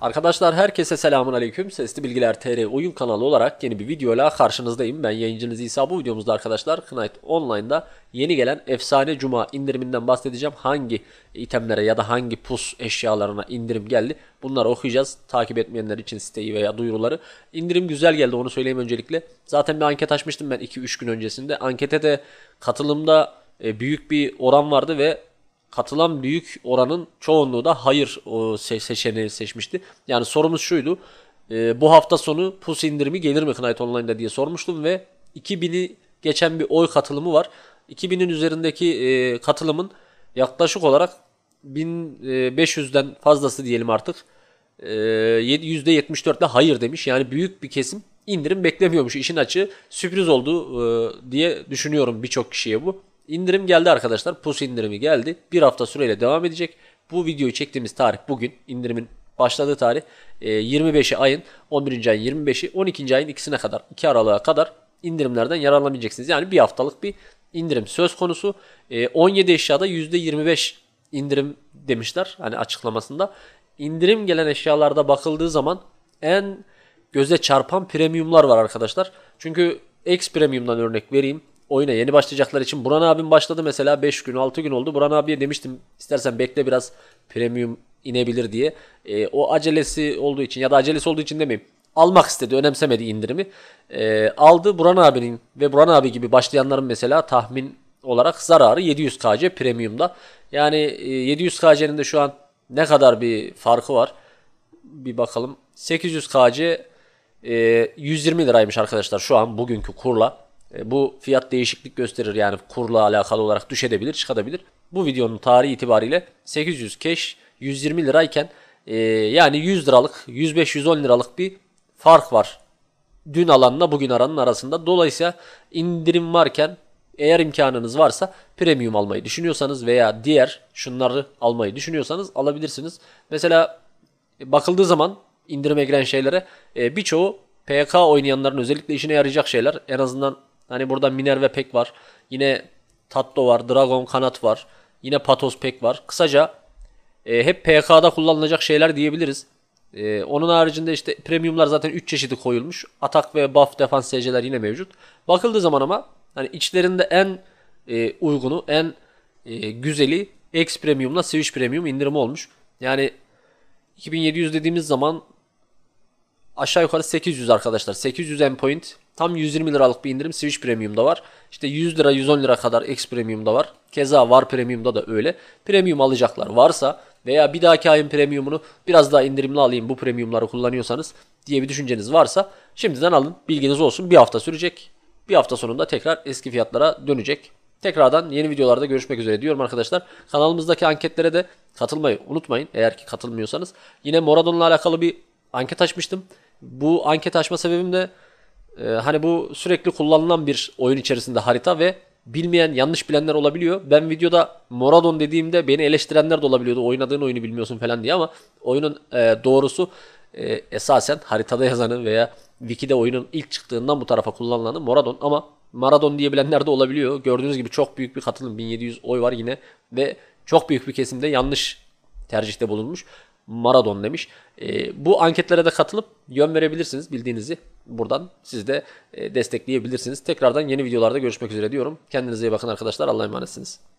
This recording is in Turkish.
Arkadaşlar herkese selamun aleyküm. Sesli Bilgiler TR oyun kanalı olarak yeni bir videoyla karşınızdayım. Ben yayıncınız İsa. Bu videomuzda arkadaşlar Knight Online'da yeni gelen Efsane Cuma indiriminden bahsedeceğim. Hangi itemlere ya da hangi pus eşyalarına indirim geldi bunları okuyacağız. Takip etmeyenler için siteyi veya duyuruları. İndirim güzel geldi onu söyleyeyim öncelikle. Zaten bir anket açmıştım ben 2-3 gün öncesinde. Ankete de katılımda e, büyük bir oran vardı ve katılan büyük oranın çoğunluğu da hayır o seçeneği seçmişti. Yani sorumuz şuydu. E, bu hafta sonu pus indirimi gelir mi Knight Online'da diye sormuştum ve 2000'i geçen bir oy katılımı var. 2000'in üzerindeki e, katılımın yaklaşık olarak 1500'den e, fazlası diyelim artık e, %74 hayır demiş. Yani büyük bir kesim indirim beklemiyormuş. İşin açığı sürpriz oldu e, diye düşünüyorum birçok kişiye bu. İndirim geldi arkadaşlar. Pus indirimi geldi. Bir hafta süreyle devam edecek. Bu videoyu çektiğimiz tarih bugün. İndirimin başladığı tarih 25'i e, ayın 11. ayın 25'i 12. ayın ikisine kadar 2 aralığa kadar indirimlerden yararlanabileceksiniz. Yani bir haftalık bir indirim söz konusu. 17 e, eşyada %25 indirim demişler hani açıklamasında. İndirim gelen eşyalarda bakıldığı zaman en göze çarpan premiumlar var arkadaşlar. Çünkü X premiumdan örnek vereyim oyuna yeni başlayacaklar için Buran abim başladı mesela 5 gün 6 gün oldu. Buran abiye demiştim istersen bekle biraz premium inebilir diye. E, o acelesi olduğu için ya da acelesi olduğu için demeyeyim. Almak istedi, önemsemedi indirimi. E, aldı Buran abinin ve Buran abi gibi başlayanların mesela tahmin olarak zararı 700 KC premiumda. Yani e, 700 KC'nin de şu an ne kadar bir farkı var? Bir bakalım. 800 KC e, 120 liraymış arkadaşlar şu an bugünkü kurla. E, bu fiyat değişiklik gösterir yani kurla alakalı olarak düşebilir, çıkabilir. Bu videonun tarihi itibariyle 800 keş 120 lirayken e, yani 100 liralık, 105-110 liralık bir fark var. Dün alanla bugün aranın arasında. Dolayısıyla indirim varken eğer imkanınız varsa premium almayı düşünüyorsanız veya diğer şunları almayı düşünüyorsanız alabilirsiniz. Mesela e, bakıldığı zaman indirime giren şeylere e, birçoğu PK oynayanların özellikle işine yarayacak şeyler. En azından Hani burada Minerve pek var. Yine Tatto var. Dragon kanat var. Yine Patos pek var. Kısaca e, hep PK'da kullanılacak şeyler diyebiliriz. E, onun haricinde işte premiumlar zaten 3 çeşidi koyulmuş. Atak ve buff defans SC'ler yine mevcut. Bakıldığı zaman ama hani içlerinde en e, uygunu, en e, güzeli X Premium'la Switch Premium indirimi olmuş. Yani 2700 dediğimiz zaman aşağı yukarı 800 arkadaşlar. 800 endpoint Tam 120 liralık bir indirim Switch Premium'da var. İşte 100 lira 110 lira kadar X Premium'da var. Keza var Premium'da da öyle. Premium alacaklar varsa veya bir dahaki ayın Premium'unu biraz daha indirimli alayım bu Premium'ları kullanıyorsanız diye bir düşünceniz varsa şimdiden alın. Bilginiz olsun bir hafta sürecek. Bir hafta sonunda tekrar eski fiyatlara dönecek. Tekrardan yeni videolarda görüşmek üzere diyorum arkadaşlar. Kanalımızdaki anketlere de katılmayı unutmayın eğer ki katılmıyorsanız. Yine Moradon'la alakalı bir anket açmıştım. Bu anket açma sebebim de e, hani bu sürekli kullanılan bir oyun içerisinde harita ve bilmeyen, yanlış bilenler olabiliyor. Ben videoda Moradon dediğimde beni eleştirenler de olabiliyordu. Oynadığın oyunu bilmiyorsun falan diye ama oyunun e, doğrusu e, esasen haritada yazanı veya Wiki'de oyunun ilk çıktığından bu tarafa kullanılanı Moradon ama Maradon diyebilenler de olabiliyor. Gördüğünüz gibi çok büyük bir katılım 1700 oy var yine ve çok büyük bir kesimde yanlış tercihte bulunmuş. Maradon demiş. E, bu anketlere de katılıp yön verebilirsiniz bildiğinizi buradan siz de e, destekleyebilirsiniz. Tekrardan yeni videolarda görüşmek üzere diyorum. Kendinize iyi bakın arkadaşlar. Allah'a emanetsiniz.